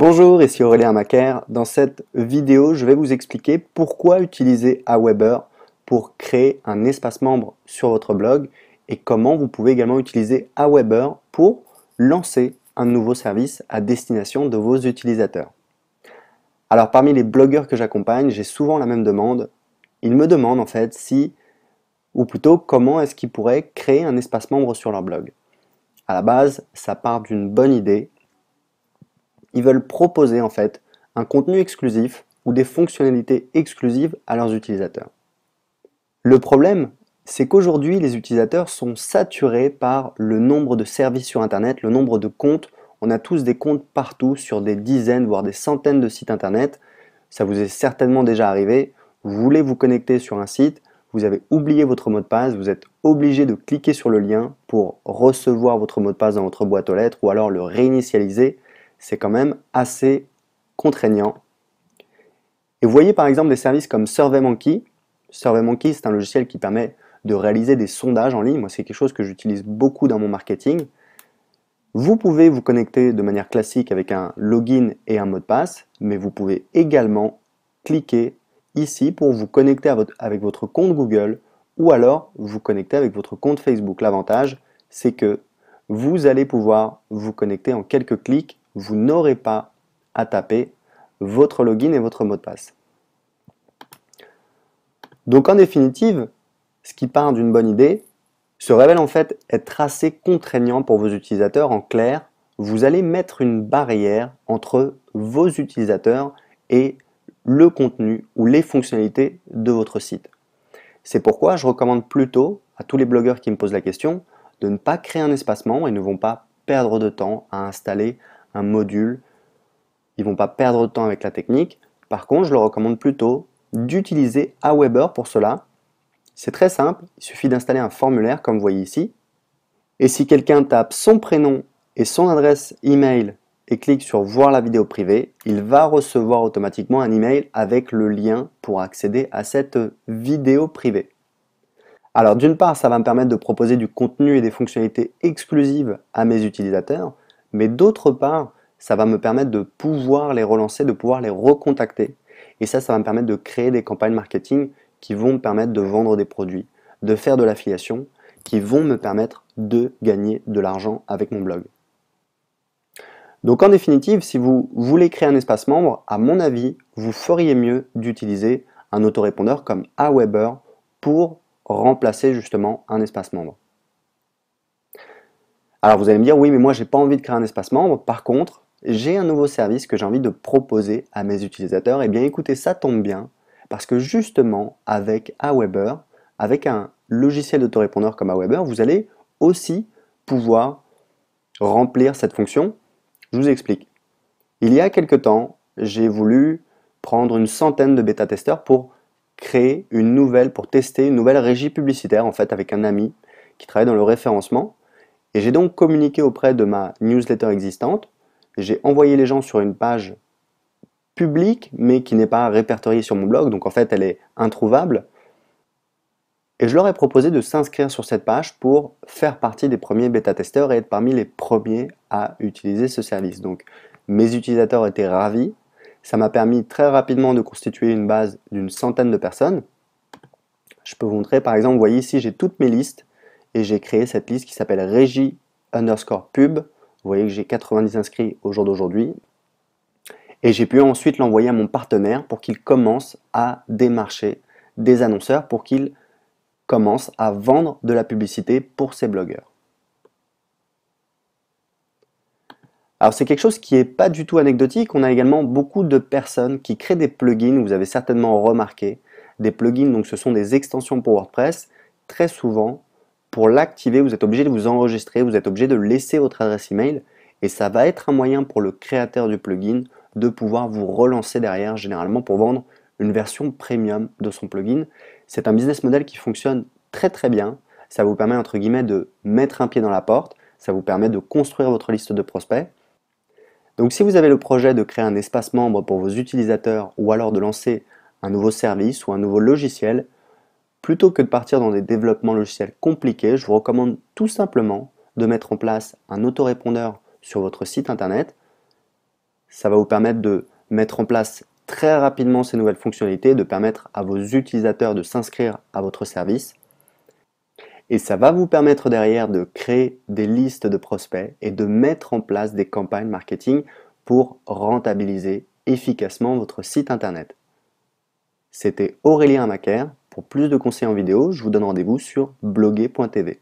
Bonjour, ici Aurélien Macaire. Dans cette vidéo, je vais vous expliquer pourquoi utiliser Aweber pour créer un espace membre sur votre blog et comment vous pouvez également utiliser Aweber pour lancer un nouveau service à destination de vos utilisateurs. Alors parmi les blogueurs que j'accompagne, j'ai souvent la même demande. Ils me demandent en fait si, ou plutôt comment est-ce qu'ils pourraient créer un espace membre sur leur blog. À la base, ça part d'une bonne idée, ils veulent proposer en fait un contenu exclusif ou des fonctionnalités exclusives à leurs utilisateurs. Le problème, c'est qu'aujourd'hui, les utilisateurs sont saturés par le nombre de services sur Internet, le nombre de comptes. On a tous des comptes partout sur des dizaines, voire des centaines de sites Internet. Ça vous est certainement déjà arrivé. Vous voulez vous connecter sur un site, vous avez oublié votre mot de passe, vous êtes obligé de cliquer sur le lien pour recevoir votre mot de passe dans votre boîte aux lettres ou alors le réinitialiser c'est quand même assez contraignant. Et vous voyez par exemple des services comme SurveyMonkey. SurveyMonkey, c'est un logiciel qui permet de réaliser des sondages en ligne. Moi, c'est quelque chose que j'utilise beaucoup dans mon marketing. Vous pouvez vous connecter de manière classique avec un login et un mot de passe, mais vous pouvez également cliquer ici pour vous connecter avec votre compte Google ou alors vous connecter avec votre compte Facebook. L'avantage, c'est que vous allez pouvoir vous connecter en quelques clics vous n'aurez pas à taper votre login et votre mot de passe. Donc en définitive, ce qui part d'une bonne idée se révèle en fait être assez contraignant pour vos utilisateurs. En clair, vous allez mettre une barrière entre vos utilisateurs et le contenu ou les fonctionnalités de votre site. C'est pourquoi je recommande plutôt à tous les blogueurs qui me posent la question de ne pas créer un espacement et ne vont pas perdre de temps à installer un module. Ils vont pas perdre de temps avec la technique. Par contre, je leur recommande plutôt d'utiliser Aweber pour cela. C'est très simple, il suffit d'installer un formulaire comme vous voyez ici. Et si quelqu'un tape son prénom et son adresse email et clique sur voir la vidéo privée, il va recevoir automatiquement un email avec le lien pour accéder à cette vidéo privée. Alors d'une part, ça va me permettre de proposer du contenu et des fonctionnalités exclusives à mes utilisateurs, mais d'autre part, ça va me permettre de pouvoir les relancer, de pouvoir les recontacter. Et ça, ça va me permettre de créer des campagnes marketing qui vont me permettre de vendre des produits, de faire de l'affiliation, qui vont me permettre de gagner de l'argent avec mon blog. Donc en définitive, si vous voulez créer un espace membre, à mon avis, vous feriez mieux d'utiliser un autorépondeur comme Aweber pour remplacer justement un espace membre. Alors vous allez me dire, oui, mais moi, j'ai pas envie de créer un espace membre. Par contre, j'ai un nouveau service que j'ai envie de proposer à mes utilisateurs. Eh bien, écoutez, ça tombe bien, parce que justement, avec Aweber, avec un logiciel d'autorépondeur comme Aweber, vous allez aussi pouvoir remplir cette fonction. Je vous explique. Il y a quelque temps, j'ai voulu prendre une centaine de bêta-testeurs pour créer une nouvelle, pour tester une nouvelle régie publicitaire en fait avec un ami qui travaille dans le référencement j'ai donc communiqué auprès de ma newsletter existante, j'ai envoyé les gens sur une page publique, mais qui n'est pas répertoriée sur mon blog, donc en fait elle est introuvable, et je leur ai proposé de s'inscrire sur cette page pour faire partie des premiers bêta-testeurs et être parmi les premiers à utiliser ce service. Donc mes utilisateurs étaient ravis, ça m'a permis très rapidement de constituer une base d'une centaine de personnes. Je peux vous montrer par exemple, vous voyez ici j'ai toutes mes listes, et j'ai créé cette liste qui s'appelle régie underscore pub. Vous voyez que j'ai 90 inscrits au jour d'aujourd'hui. Et j'ai pu ensuite l'envoyer à mon partenaire pour qu'il commence à démarcher des annonceurs, pour qu'il commence à vendre de la publicité pour ses blogueurs. Alors c'est quelque chose qui n'est pas du tout anecdotique, on a également beaucoup de personnes qui créent des plugins, vous avez certainement remarqué, des plugins, donc ce sont des extensions pour WordPress, très souvent pour l'activer, vous êtes obligé de vous enregistrer, vous êtes obligé de laisser votre adresse email et ça va être un moyen pour le créateur du plugin de pouvoir vous relancer derrière, généralement pour vendre une version premium de son plugin. C'est un business model qui fonctionne très très bien. Ça vous permet entre guillemets de mettre un pied dans la porte, ça vous permet de construire votre liste de prospects. Donc si vous avez le projet de créer un espace membre pour vos utilisateurs ou alors de lancer un nouveau service ou un nouveau logiciel, Plutôt que de partir dans des développements logiciels compliqués, je vous recommande tout simplement de mettre en place un autorépondeur sur votre site internet. Ça va vous permettre de mettre en place très rapidement ces nouvelles fonctionnalités, de permettre à vos utilisateurs de s'inscrire à votre service. Et ça va vous permettre derrière de créer des listes de prospects et de mettre en place des campagnes marketing pour rentabiliser efficacement votre site internet. C'était Aurélien Macaire pour plus de conseils en vidéo, je vous donne rendez-vous sur bloguer.tv.